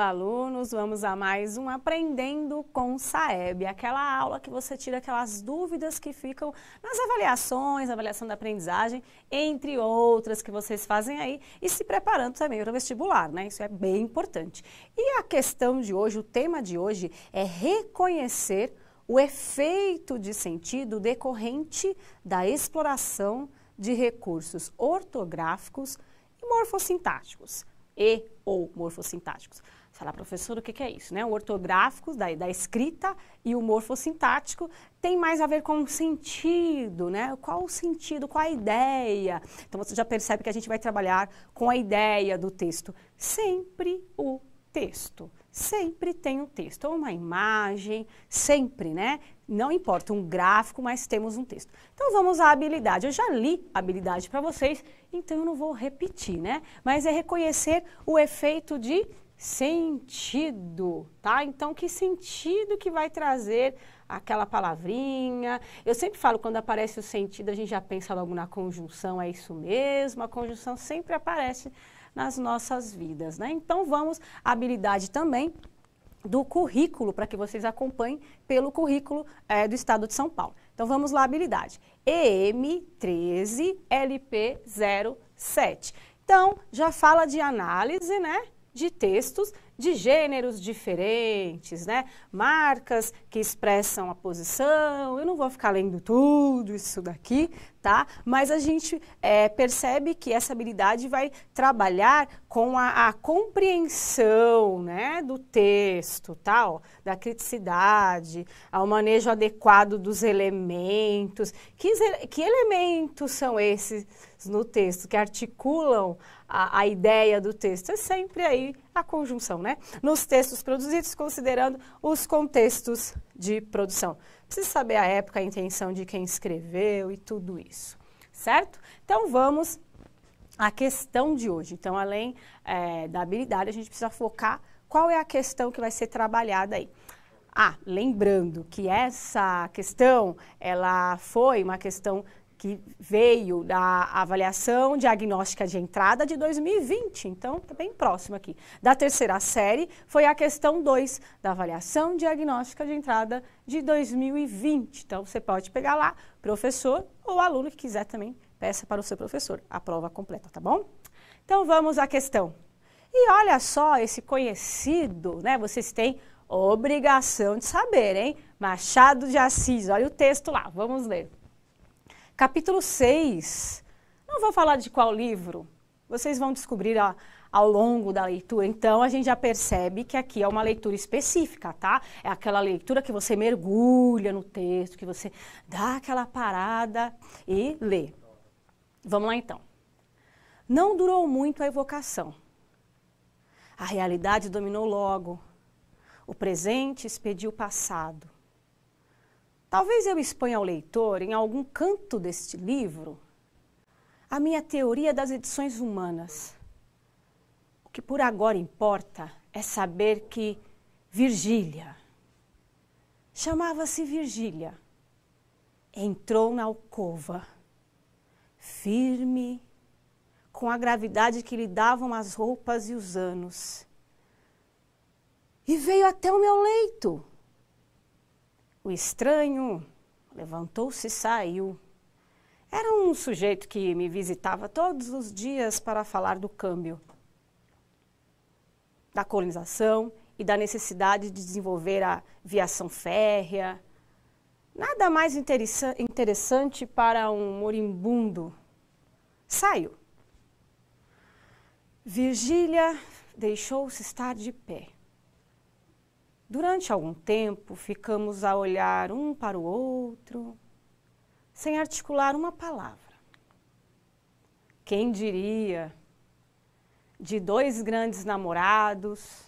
Olá, alunos! Vamos a mais um Aprendendo com Saeb, aquela aula que você tira aquelas dúvidas que ficam nas avaliações, avaliação da aprendizagem, entre outras que vocês fazem aí, e se preparando também para o vestibular, né? Isso é bem importante. E a questão de hoje, o tema de hoje é reconhecer o efeito de sentido decorrente da exploração de recursos ortográficos e morfossintáticos e ou morfossintáticos. Falar, professor, o que, que, é isso? Né? O ortográfico, da, da escrita, e o morfossintático tem mais a ver com sentido, né? Qual o sentido, qual a ideia? Então você já percebe que a gente vai trabalhar com a ideia do texto. Sempre o texto. Sempre tem um texto, ou uma imagem, sempre, né? Não importa um gráfico, mas temos um texto. Então vamos à habilidade. Eu já li a habilidade para vocês, então eu não vou repetir, né? Mas é reconhecer o efeito de sentido, tá? Então, que sentido que vai trazer aquela palavrinha? Eu sempre falo, quando aparece o sentido, a gente já pensa logo na conjunção, é isso mesmo? A conjunção sempre aparece nas nossas vidas, né? Então, vamos, habilidade também do currículo, para que vocês acompanhem pelo currículo é, do Estado de São Paulo. Então, vamos lá, habilidade. EM13LP07. Então, já fala de análise, né? de textos de gêneros diferentes, né? Marcas que expressam a posição. Eu não vou ficar lendo tudo isso daqui, tá? Mas a gente é, percebe que essa habilidade vai trabalhar com a, a compreensão, né, do texto, tal, tá? da criticidade, ao manejo adequado dos elementos. Que, que elementos são esses no texto que articulam a, a ideia do texto? É sempre aí a conjunção, né? Nos textos produzidos, considerando os contextos de produção. Precisa saber a época, a intenção de quem escreveu e tudo isso, certo? Então, vamos à questão de hoje. Então, além é, da habilidade, a gente precisa focar qual é a questão que vai ser trabalhada aí. Ah, lembrando que essa questão, ela foi uma questão que veio da avaliação diagnóstica de entrada de 2020, então está bem próximo aqui. Da terceira série foi a questão 2 da avaliação diagnóstica de entrada de 2020. Então você pode pegar lá, professor ou aluno que quiser também, peça para o seu professor a prova completa, tá bom? Então vamos à questão. E olha só esse conhecido, né? Vocês têm obrigação de saber, hein? Machado de Assis, olha o texto lá, vamos ler capítulo 6. Não vou falar de qual livro, vocês vão descobrir a, ao longo da leitura. Então, a gente já percebe que aqui é uma leitura específica, tá? É aquela leitura que você mergulha no texto, que você dá aquela parada e lê. Vamos lá então. Não durou muito a evocação. A realidade dominou logo. O presente expediu o passado. Talvez eu exponha ao leitor, em algum canto deste livro, a minha teoria das edições humanas. O que por agora importa é saber que Virgília, chamava-se Virgília, entrou na alcova, firme, com a gravidade que lhe davam as roupas e os anos, e veio até o meu leito o estranho levantou-se e saiu. Era um sujeito que me visitava todos os dias para falar do câmbio, da colonização e da necessidade de desenvolver a viação férrea. Nada mais interessante para um moribundo. Saiu. Virgília deixou-se estar de pé. Durante algum tempo, ficamos a olhar um para o outro, sem articular uma palavra. Quem diria de dois grandes namorados,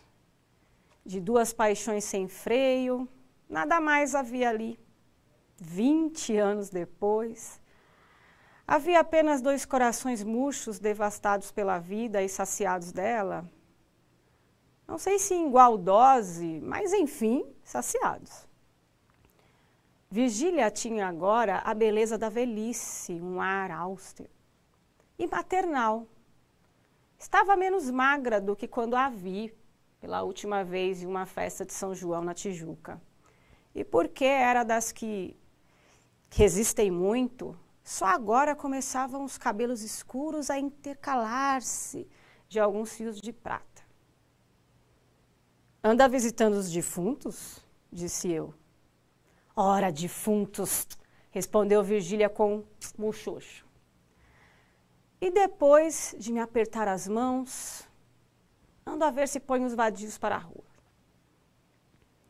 de duas paixões sem freio, nada mais havia ali. Vinte anos depois, havia apenas dois corações murchos devastados pela vida e saciados dela, não sei se em igual dose, mas enfim, saciados. Virgília tinha agora a beleza da velhice, um ar austero e maternal. Estava menos magra do que quando a vi pela última vez em uma festa de São João na Tijuca. E porque era das que resistem muito, só agora começavam os cabelos escuros a intercalar-se de alguns fios de prata. Anda visitando os defuntos? disse eu. Ora, defuntos! respondeu Virgília com muxoxo. E depois de me apertar as mãos, ando a ver se põe os vadios para a rua.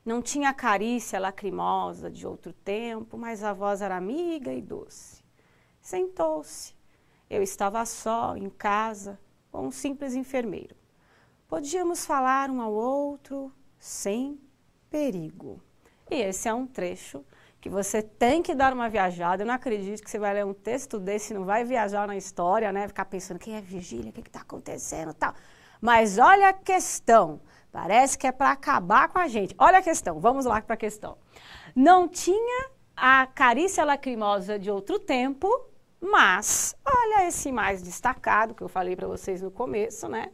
Não tinha a carícia lacrimosa de outro tempo, mas a voz era amiga e doce. Sentou-se. Eu estava só, em casa, com um simples enfermeiro. Podíamos falar um ao outro sem perigo. E esse é um trecho que você tem que dar uma viajada. Eu não acredito que você vai ler um texto desse, não vai viajar na história, né? Ficar pensando quem é Virgília, o que está acontecendo tal. Mas olha a questão. Parece que é para acabar com a gente. Olha a questão, vamos lá para a questão. Não tinha a carícia lacrimosa de outro tempo, mas olha esse mais destacado que eu falei para vocês no começo, né?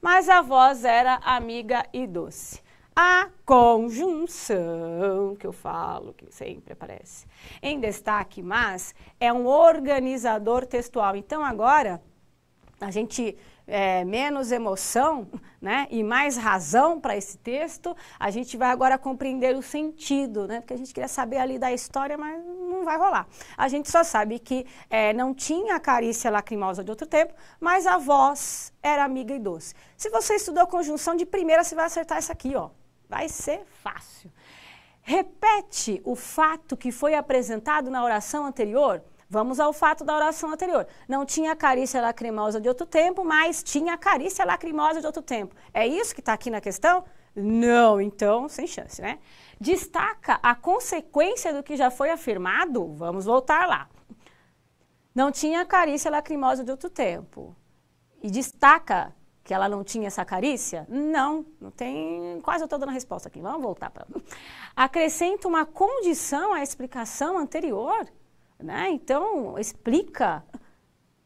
mas a voz era amiga e doce. A conjunção, que eu falo, que sempre aparece em destaque, mas é um organizador textual. Então, agora, a gente é, menos emoção né, e mais razão para esse texto, a gente vai agora compreender o sentido, né, porque a gente queria saber ali da história, mas não vai rolar. A gente só sabe que é, não tinha a carícia lacrimosa de outro tempo, mas a voz era amiga e doce. Se você estudou conjunção de primeira, você vai acertar essa aqui, ó. Vai ser fácil. Repete o fato que foi apresentado na oração anterior. Vamos ao fato da oração anterior. Não tinha carícia lacrimosa de outro tempo, mas tinha carícia lacrimosa de outro tempo. É isso que está aqui na questão? Não, então, sem chance, né? Destaca a consequência do que já foi afirmado, vamos voltar lá. Não tinha carícia lacrimosa de outro tempo. E destaca que ela não tinha essa carícia? Não, não tem. Quase eu estou dando a resposta aqui. Vamos voltar para. Acrescenta uma condição à explicação anterior, né? Então, explica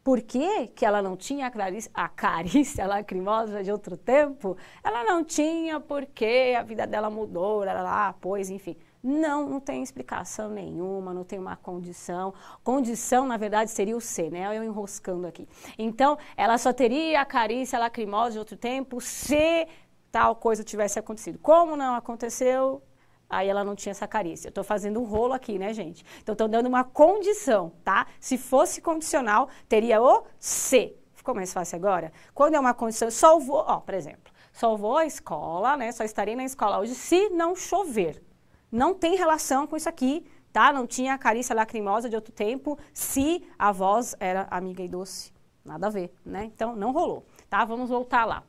por que, que ela não tinha a, a carícia lacrimosa de outro tempo? Ela não tinha porque a vida dela mudou, ela lá, pois, enfim. Não, não tem explicação nenhuma, não tem uma condição. Condição, na verdade, seria o c, né? Eu enroscando aqui. Então, ela só teria a carícia lacrimosa de outro tempo se tal coisa tivesse acontecido. Como não aconteceu, aí ela não tinha essa carícia. Eu tô fazendo um rolo aqui, né, gente? Então, tô dando uma condição, tá? Se fosse condicional, teria o se. Ficou mais fácil agora? Quando é uma condição, só vou, ó, por exemplo, só vou à escola, né? Só estarei na escola hoje se não chover. Não tem relação com isso aqui, tá? Não tinha a carícia lacrimosa de outro tempo se a voz era amiga e doce. Nada a ver, né? Então, não rolou, tá? Vamos voltar lá.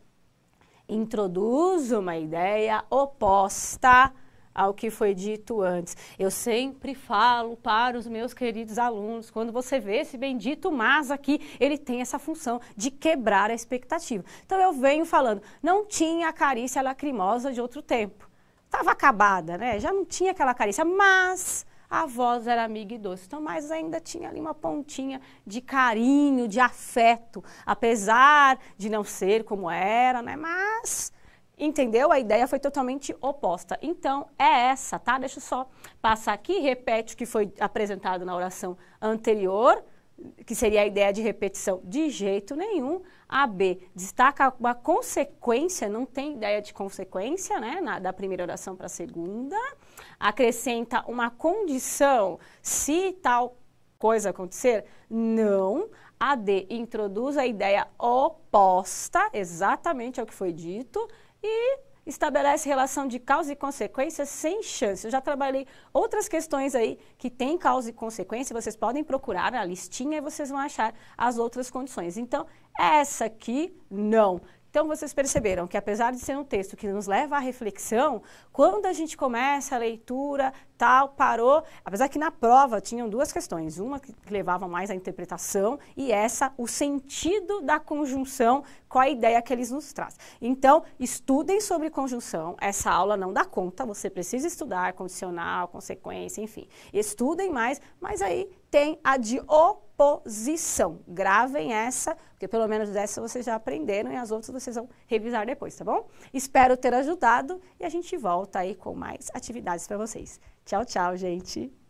Introduz uma ideia oposta ao que foi dito antes. Eu sempre falo para os meus queridos alunos, quando você vê esse bendito mas aqui, ele tem essa função de quebrar a expectativa. Então eu venho falando, não tinha a carícia lacrimosa de outro tempo. Estava acabada, né? Já não tinha aquela carícia, mas a voz era amiga e doce. Então, mas ainda tinha ali uma pontinha de carinho, de afeto, apesar de não ser como era, né? Mas Entendeu? A ideia foi totalmente oposta. Então, é essa, tá? Deixa eu só passar aqui, repete o que foi apresentado na oração anterior, que seria a ideia de repetição de jeito nenhum. A B destaca uma consequência, não tem ideia de consequência, né? Na, da primeira oração para a segunda. Acrescenta uma condição, se tal coisa acontecer, não. A D introduz a ideia oposta, exatamente ao que foi dito e estabelece relação de causa e consequência sem chance. Eu já trabalhei outras questões aí que tem causa e consequência, vocês podem procurar na listinha e vocês vão achar as outras condições. Então, essa aqui, não. Então, vocês perceberam que, apesar de ser um texto que nos leva à reflexão, quando a gente começa a leitura, tal, parou, apesar que na prova tinham duas questões, uma que levava mais à interpretação e essa, o sentido da conjunção com a ideia que eles nos trazem. Então, estudem sobre conjunção, essa aula não dá conta, você precisa estudar condicional, consequência, enfim. Estudem mais, mas aí tem a de o posição. Gravem essa, porque pelo menos dessa vocês já aprenderam e as outras vocês vão revisar depois, tá bom? Espero ter ajudado e a gente volta aí com mais atividades para vocês. Tchau, tchau, gente!